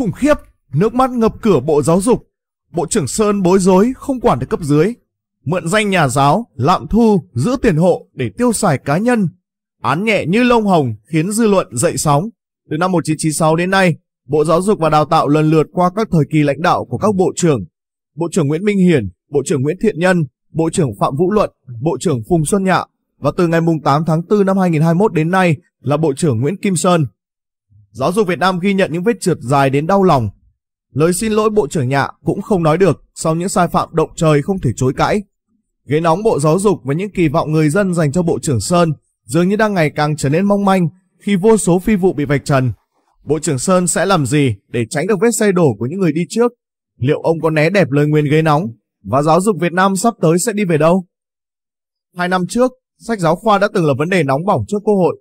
Khủng khiếp, nước mắt ngập cửa Bộ Giáo dục. Bộ trưởng Sơn bối rối, không quản được cấp dưới. Mượn danh nhà giáo, lạm thu, giữ tiền hộ để tiêu xài cá nhân. Án nhẹ như lông hồng khiến dư luận dậy sóng. Từ năm 1996 đến nay, Bộ Giáo dục và Đào tạo lần lượt qua các thời kỳ lãnh đạo của các bộ trưởng. Bộ trưởng Nguyễn Minh Hiển, Bộ trưởng Nguyễn Thiện Nhân, Bộ trưởng Phạm Vũ Luận, Bộ trưởng Phùng Xuân Nhạ và từ ngày 8 tháng 4 năm 2021 đến nay là Bộ trưởng Nguyễn Kim Sơn. Giáo dục Việt Nam ghi nhận những vết trượt dài đến đau lòng. Lời xin lỗi Bộ trưởng Nhạ cũng không nói được sau những sai phạm động trời không thể chối cãi. Ghế nóng Bộ Giáo dục và những kỳ vọng người dân dành cho Bộ trưởng Sơn dường như đang ngày càng trở nên mong manh khi vô số phi vụ bị vạch trần. Bộ trưởng Sơn sẽ làm gì để tránh được vết xe đổ của những người đi trước? Liệu ông có né đẹp lời nguyên ghế nóng? Và giáo dục Việt Nam sắp tới sẽ đi về đâu? Hai năm trước, sách giáo khoa đã từng là vấn đề nóng bỏng trước Quốc hội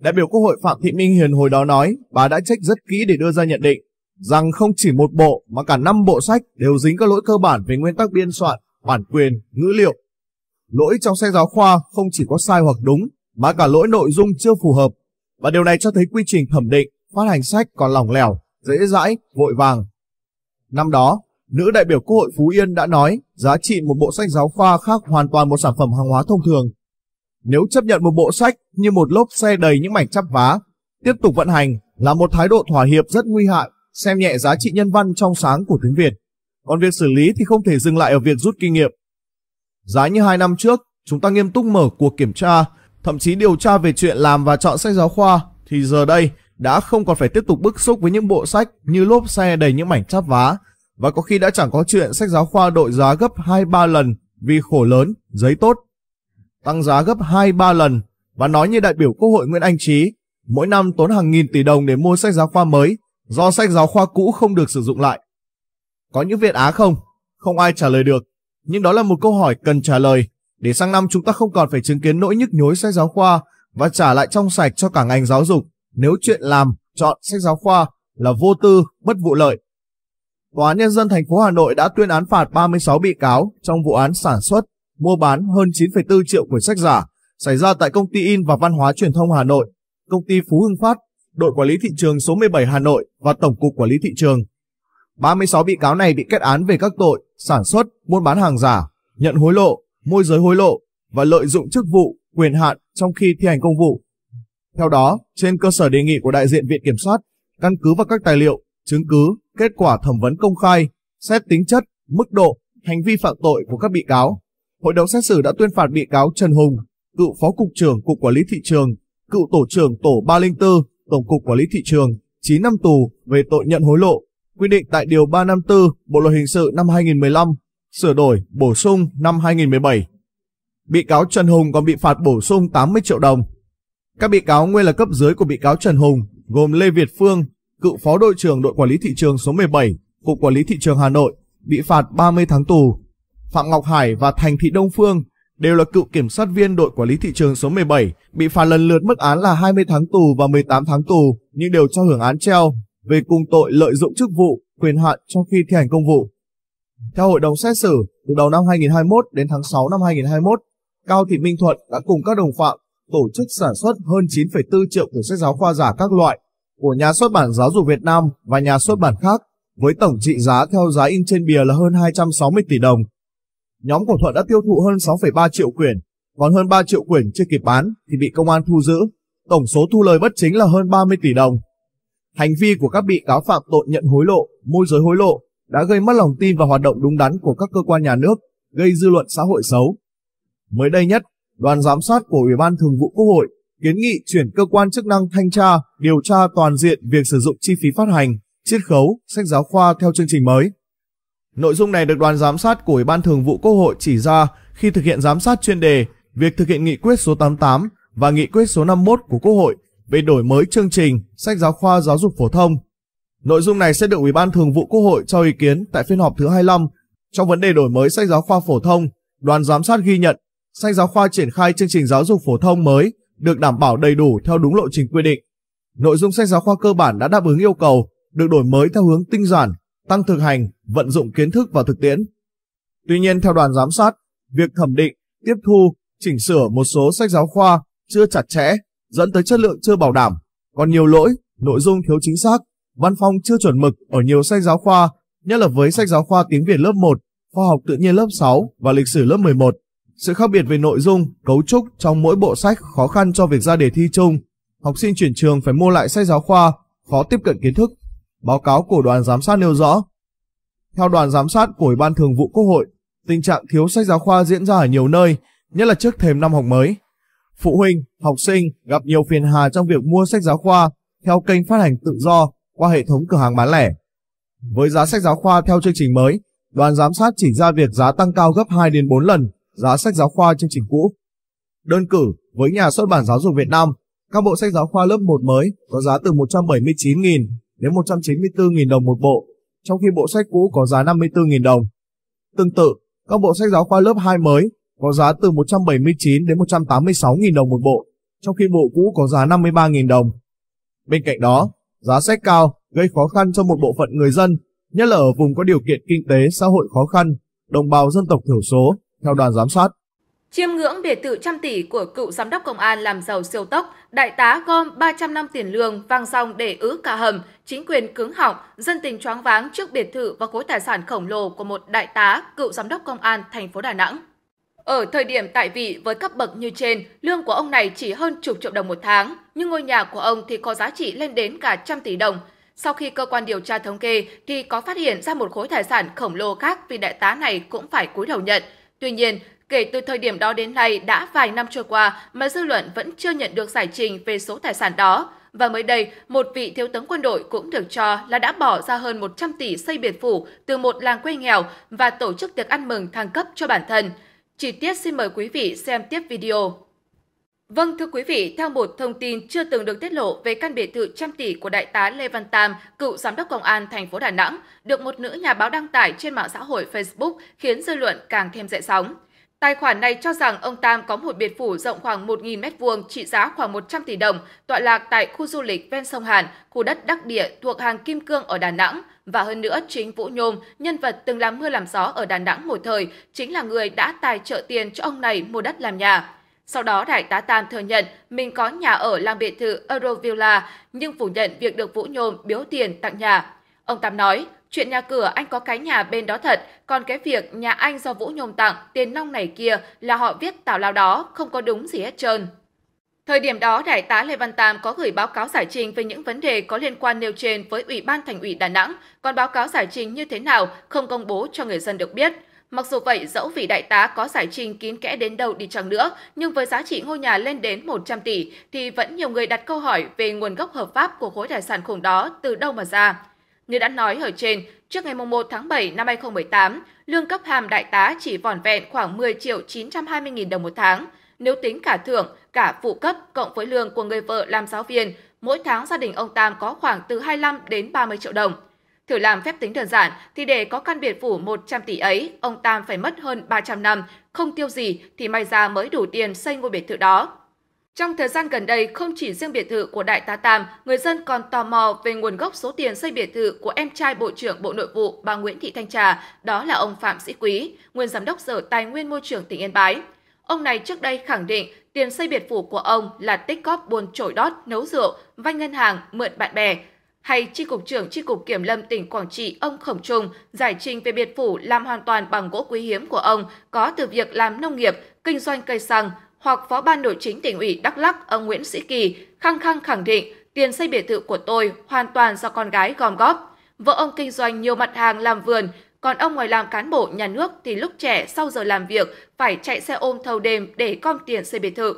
Đại biểu Quốc hội Phạm Thị Minh Hiền hồi đó nói, bà đã trách rất kỹ để đưa ra nhận định rằng không chỉ một bộ mà cả năm bộ sách đều dính các lỗi cơ bản về nguyên tắc biên soạn, bản quyền, ngữ liệu. Lỗi trong sách giáo khoa không chỉ có sai hoặc đúng mà cả lỗi nội dung chưa phù hợp và điều này cho thấy quy trình thẩm định, phát hành sách còn lỏng lẻo, dễ dãi, vội vàng. Năm đó, nữ đại biểu Quốc hội Phú Yên đã nói giá trị một bộ sách giáo khoa khác hoàn toàn một sản phẩm hàng hóa thông thường nếu chấp nhận một bộ sách như một lốp xe đầy những mảnh chắp vá, tiếp tục vận hành là một thái độ thỏa hiệp rất nguy hại, xem nhẹ giá trị nhân văn trong sáng của tiếng Việt. Còn việc xử lý thì không thể dừng lại ở việc rút kinh nghiệm. Giá như hai năm trước, chúng ta nghiêm túc mở cuộc kiểm tra, thậm chí điều tra về chuyện làm và chọn sách giáo khoa, thì giờ đây đã không còn phải tiếp tục bức xúc với những bộ sách như lốp xe đầy những mảnh chắp vá, và có khi đã chẳng có chuyện sách giáo khoa đội giá gấp 2-3 lần vì khổ lớn, giấy tốt tăng giá gấp 2-3 lần và nói như đại biểu Quốc hội Nguyễn Anh Trí, mỗi năm tốn hàng nghìn tỷ đồng để mua sách giáo khoa mới do sách giáo khoa cũ không được sử dụng lại. Có những Việt Á không? Không ai trả lời được, nhưng đó là một câu hỏi cần trả lời để sang năm chúng ta không còn phải chứng kiến nỗi nhức nhối sách giáo khoa và trả lại trong sạch cho cả ngành giáo dục nếu chuyện làm, chọn sách giáo khoa là vô tư, bất vụ lợi. Tòa án Nhân dân thành phố Hà Nội đã tuyên án phạt 36 bị cáo trong vụ án sản xuất, mua bán hơn 9,4 triệu quyển sách giả xảy ra tại công ty in và văn hóa truyền thông Hà Nội, công ty Phú Hưng Phát, đội quản lý thị trường số 17 Hà Nội và Tổng cục Quản lý thị trường. 36 bị cáo này bị kết án về các tội sản xuất, buôn bán hàng giả, nhận hối lộ, môi giới hối lộ và lợi dụng chức vụ, quyền hạn trong khi thi hành công vụ. Theo đó, trên cơ sở đề nghị của đại diện Viện Kiểm sát, căn cứ vào các tài liệu, chứng cứ, kết quả thẩm vấn công khai, xét tính chất, mức độ, hành vi phạm tội của các bị cáo, hội đồng xét xử đã tuyên phạt bị cáo Trần Hùng, cựu phó cục trưởng Cục Quản lý thị trường, cựu tổ trưởng tổ 304, Tổng cục Quản lý thị trường, 9 năm tù về tội nhận hối lộ, quy định tại điều 354 Bộ luật hình sự năm 2015, sửa đổi, bổ sung năm 2017. Bị cáo Trần Hùng còn bị phạt bổ sung 80 triệu đồng. Các bị cáo nguyên là cấp dưới của bị cáo Trần Hùng gồm Lê Việt Phương, cựu phó đội trưởng đội quản lý thị trường số 17, Cục Quản lý thị trường Hà Nội, bị phạt 30 tháng tù Phạm Ngọc Hải và Thành Thị Đông Phương đều là cựu kiểm sát viên đội quản lý thị trường số 17, bị phạt lần lượt mức án là 20 tháng tù và 18 tháng tù, nhưng đều cho hưởng án treo về cùng tội lợi dụng chức vụ, quyền hạn trong khi thi hành công vụ. Theo hội đồng xét xử, từ đầu năm 2021 đến tháng 6 năm 2021, Cao Thị Minh Thuận đã cùng các đồng phạm tổ chức sản xuất hơn 9,4 triệu quyển sách giáo khoa giả các loại của nhà xuất bản Giáo dục Việt Nam và nhà xuất bản khác với tổng trị giá theo giá in trên bìa là hơn 260 tỷ đồng nhóm của Thuận đã tiêu thụ hơn 6,3 triệu quyển, còn hơn 3 triệu quyển chưa kịp bán thì bị công an thu giữ. Tổng số thu lời bất chính là hơn 30 tỷ đồng. Hành vi của các bị cáo phạm tội nhận hối lộ, môi giới hối lộ đã gây mất lòng tin và hoạt động đúng đắn của các cơ quan nhà nước, gây dư luận xã hội xấu. Mới đây nhất, đoàn giám sát của Ủy ban Thường vụ Quốc hội kiến nghị chuyển cơ quan chức năng thanh tra, điều tra toàn diện việc sử dụng chi phí phát hành, chiết khấu, sách giáo khoa theo chương trình mới. Nội dung này được đoàn giám sát của Ủy ban Thường vụ Quốc hội chỉ ra khi thực hiện giám sát chuyên đề, việc thực hiện nghị quyết số 88 và nghị quyết số 51 của Quốc hội về đổi mới chương trình, sách giáo khoa giáo dục phổ thông. Nội dung này sẽ được Ủy ban Thường vụ Quốc hội cho ý kiến tại phiên họp thứ 25. Trong vấn đề đổi mới sách giáo khoa phổ thông, đoàn giám sát ghi nhận sách giáo khoa triển khai chương trình giáo dục phổ thông mới được đảm bảo đầy đủ theo đúng lộ trình quy định. Nội dung sách giáo khoa cơ bản đã đáp ứng yêu cầu, được đổi mới theo hướng tinh giản, tăng thực hành, vận dụng kiến thức vào thực tiễn. Tuy nhiên theo đoàn giám sát, việc thẩm định, tiếp thu, chỉnh sửa một số sách giáo khoa chưa chặt chẽ, dẫn tới chất lượng chưa bảo đảm, còn nhiều lỗi, nội dung thiếu chính xác, văn phong chưa chuẩn mực ở nhiều sách giáo khoa, nhất là với sách giáo khoa tiếng Việt lớp 1, khoa học tự nhiên lớp 6 và lịch sử lớp 11. Sự khác biệt về nội dung, cấu trúc trong mỗi bộ sách khó khăn cho việc ra đề thi chung. Học sinh chuyển trường phải mua lại sách giáo khoa, khó tiếp cận kiến thức. Báo cáo của đoàn giám sát nêu rõ, theo đoàn giám sát của Ủy ban Thường vụ Quốc hội, tình trạng thiếu sách giáo khoa diễn ra ở nhiều nơi, nhất là trước thềm năm học mới. Phụ huynh, học sinh gặp nhiều phiền hà trong việc mua sách giáo khoa theo kênh phát hành tự do qua hệ thống cửa hàng bán lẻ. Với giá sách giáo khoa theo chương trình mới, đoàn giám sát chỉ ra việc giá tăng cao gấp 2 đến 4 lần giá sách giáo khoa chương trình cũ. Đơn cử, với nhà xuất bản giáo dục Việt Nam, các bộ sách giáo khoa lớp 1 mới có giá từ 179.000 đến 194.000 đồng một bộ, trong khi bộ sách cũ có giá 54.000 đồng. Tương tự, các bộ sách giáo khoa lớp 2 mới có giá từ 179 đến 186.000 đồng một bộ, trong khi bộ cũ có giá 53.000 đồng. Bên cạnh đó, giá sách cao gây khó khăn cho một bộ phận người dân, nhất là ở vùng có điều kiện kinh tế xã hội khó khăn, đồng bào dân tộc thiểu số, theo đoàn giám sát. Chiêm ngưỡng biệt tự trăm tỷ của cựu giám đốc công an làm giàu siêu tốc, đại tá gom 300 năm tiền lương vang dòng để ứ cả hầm, chính quyền cứng họng, dân tình choáng váng trước biệt thự và khối tài sản khổng lồ của một đại tá cựu giám đốc công an thành phố Đà Nẵng. Ở thời điểm tại vị với cấp bậc như trên, lương của ông này chỉ hơn chục triệu đồng một tháng, nhưng ngôi nhà của ông thì có giá trị lên đến cả trăm tỷ đồng. Sau khi cơ quan điều tra thống kê thì có phát hiện ra một khối tài sản khổng lồ khác vì đại tá này cũng phải cúi đầu nhận. Tuy nhiên, Kể từ thời điểm đó đến nay đã vài năm trôi qua mà dư luận vẫn chưa nhận được giải trình về số tài sản đó. Và mới đây, một vị thiếu tướng quân đội cũng được cho là đã bỏ ra hơn 100 tỷ xây biệt phủ từ một làng quê nghèo và tổ chức tiệc ăn mừng thăng cấp cho bản thân. Chi tiết xin mời quý vị xem tiếp video. Vâng thưa quý vị, theo một thông tin chưa từng được tiết lộ về căn biệt thự trăm tỷ của đại tá Lê Văn Tam, cựu giám đốc công an thành phố Đà Nẵng, được một nữ nhà báo đăng tải trên mạng xã hội Facebook khiến dư luận càng thêm dậy sóng. Tài khoản này cho rằng ông Tam có một biệt phủ rộng khoảng 1.000 m2 trị giá khoảng 100 tỷ đồng, tọa lạc tại khu du lịch ven sông Hàn, khu đất đắc địa thuộc hàng Kim Cương ở Đà Nẵng. Và hơn nữa, chính Vũ Nhôm, nhân vật từng làm mưa làm gió ở Đà Nẵng một thời, chính là người đã tài trợ tiền cho ông này mua đất làm nhà. Sau đó, Đại tá Tam thừa nhận mình có nhà ở làm biệt thự Eurovilla, nhưng phủ nhận việc được Vũ Nhôm biếu tiền tặng nhà. Ông Tam nói, Chuyện nhà cửa anh có cái nhà bên đó thật, còn cái việc nhà anh do Vũ Nhôm tặng, tiền nong này kia là họ viết tào lao đó, không có đúng gì hết trơn. Thời điểm đó, Đại tá Lê Văn Tam có gửi báo cáo giải trình về những vấn đề có liên quan nêu trên với Ủy ban Thành ủy Đà Nẵng, còn báo cáo giải trình như thế nào không công bố cho người dân được biết. Mặc dù vậy, dẫu vị đại tá có giải trình kín kẽ đến đâu đi chăng nữa, nhưng với giá trị ngôi nhà lên đến 100 tỷ thì vẫn nhiều người đặt câu hỏi về nguồn gốc hợp pháp của khối tài sản khủng đó từ đâu mà ra. Như đã nói ở trên, trước ngày 1 tháng 7 năm 2018, lương cấp hàm đại tá chỉ vỏn vẹn khoảng 10 triệu 920 nghìn đồng một tháng. Nếu tính cả thưởng, cả phụ cấp cộng với lương của người vợ làm giáo viên, mỗi tháng gia đình ông Tam có khoảng từ 25 đến 30 triệu đồng. Thử làm phép tính đơn giản thì để có căn biệt phủ 100 tỷ ấy, ông Tam phải mất hơn 300 năm, không tiêu gì thì may ra mới đủ tiền xây ngôi biệt thự đó. Trong thời gian gần đây, không chỉ riêng biệt thự của Đại tá Tam, người dân còn tò mò về nguồn gốc số tiền xây biệt thự của em trai Bộ trưởng Bộ Nội vụ bà Nguyễn Thị Thanh Trà, đó là ông Phạm Sĩ Quý, nguyên giám đốc Sở Tài nguyên Môi trường tỉnh Yên Bái. Ông này trước đây khẳng định tiền xây biệt phủ của ông là tích góp buồn trổi đót, nấu rượu, vay ngân hàng, mượn bạn bè. Hay tri cục trưởng tri cục kiểm lâm tỉnh Quảng Trị ông Khổng Trung giải trình về biệt phủ làm hoàn toàn bằng gỗ quý hiếm của ông có từ việc làm nông nghiệp, kinh doanh cây xăng, hoặc Phó Ban Nội chính tỉnh ủy Đắk Lắc ông Nguyễn Sĩ Kỳ khăng khăng khẳng định tiền xây biệt thự của tôi hoàn toàn do con gái gom góp. Vợ ông kinh doanh nhiều mặt hàng làm vườn, còn ông ngoài làm cán bộ nhà nước thì lúc trẻ sau giờ làm việc phải chạy xe ôm thâu đêm để gom tiền xây biệt thự.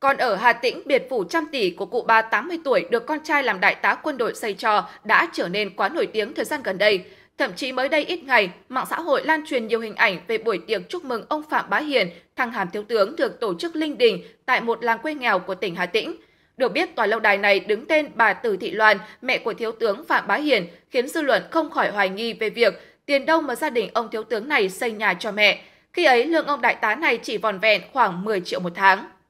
Còn ở Hà Tĩnh, biệt phủ trăm tỷ của cụ bà 80 tuổi được con trai làm đại tá quân đội xây cho đã trở nên quá nổi tiếng thời gian gần đây. Thậm chí mới đây ít ngày, mạng xã hội lan truyền nhiều hình ảnh về buổi tiệc chúc mừng ông Phạm Bá Hiền, thăng hàm thiếu tướng được tổ chức linh đình tại một làng quê nghèo của tỉnh Hà Tĩnh. Được biết, tòa lâu đài này đứng tên bà Từ Thị Loan, mẹ của thiếu tướng Phạm Bá Hiền, khiến dư luận không khỏi hoài nghi về việc tiền đâu mà gia đình ông thiếu tướng này xây nhà cho mẹ. Khi ấy, lương ông đại tá này chỉ vòn vẹn khoảng 10 triệu một tháng.